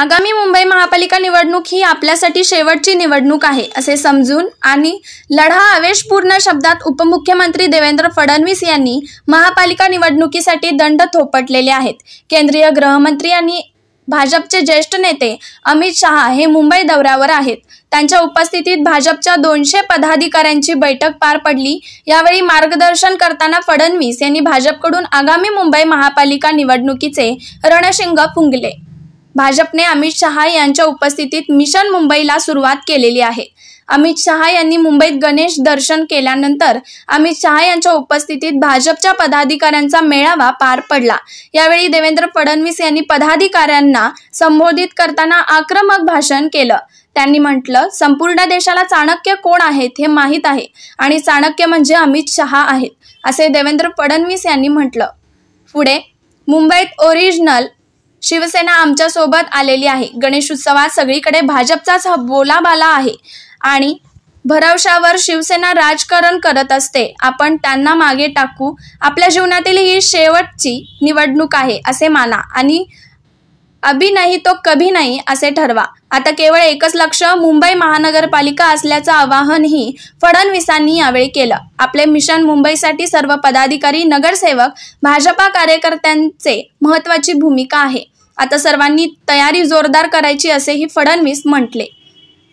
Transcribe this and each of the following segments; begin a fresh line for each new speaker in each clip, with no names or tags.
आगामी मुंबई महापालिका निवडणूक ही आपल्यासाठी शेवटची निवडणूक आहे असे समजून आणि लढा आवेशपूर्ण शब्दात उपमुख्यमंत्री देवेंद्र फडणवीस यांनी महापालिका निवडणुकीसाठी दंड थोपटलेले आहेत केंद्रीय गृहमंत्री आणि भाजपचे ज्येष्ठ नेते अमित शहा हे मुंबई दौऱ्यावर आहेत त्यांच्या उपस्थितीत भाजपच्या दोनशे पदाधिकाऱ्यांची बैठक पार पडली यावेळी मार्गदर्शन करताना फडणवीस यांनी भाजपकडून आगामी मुंबई महापालिका निवडणुकीचे रणशिंग फुंगले भाजपने अमित शहा यांच्या उपस्थितीत मिशन मुंबईला सुरुवात केलेली आहे अमित शहा यांनी मुंबईत गणेश दर्शन केल्यानंतर अमित शहा यांच्या उपस्थितीत भाजपच्या पदाधिकाऱ्यांचा मेळावा पार पडला यावेळी देवेंद्र फडणवीस यांनी पदाधिकाऱ्यांना संबोधित करताना आक्रमक भाषण केलं त्यांनी म्हटलं संपूर्ण देशाला चाणक्य कोण आहेत हे माहीत आहे आणि चाणक्य म्हणजे अमित शहा आहेत असे देवेंद्र फडणवीस यांनी म्हटलं पुढे मुंबईत ओरिजिनल शिवसेना आमच्यासोबत आलेली आहे गणेश उत्सवात सगळीकडे भाजपचाच बोलाबाला आहे आणि भरवशावर शिवसेना राजकारण करत असते आपण त्यांना मागे टाकू आपल्या जीवनातील ही शेवटची निवडणूक आहे असे माना आणि अभी नाही तो कभी नाही असे ठरवा आता केवळ एकच लक्ष मुंबई महानगरपालिका असल्याचं आवाहनही फडणवीसांनी यावेळी केलं आपले मिशन मुंबईसाठी सर्व पदाधिकारी नगरसेवक भाजपा कार्यकर्त्यांचे महत्त्वाची भूमिका आहे आता सर्वांनी तयारी जोरदार करायची असेही फडणवीस म्हटले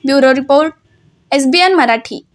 bureau report S B N Marathi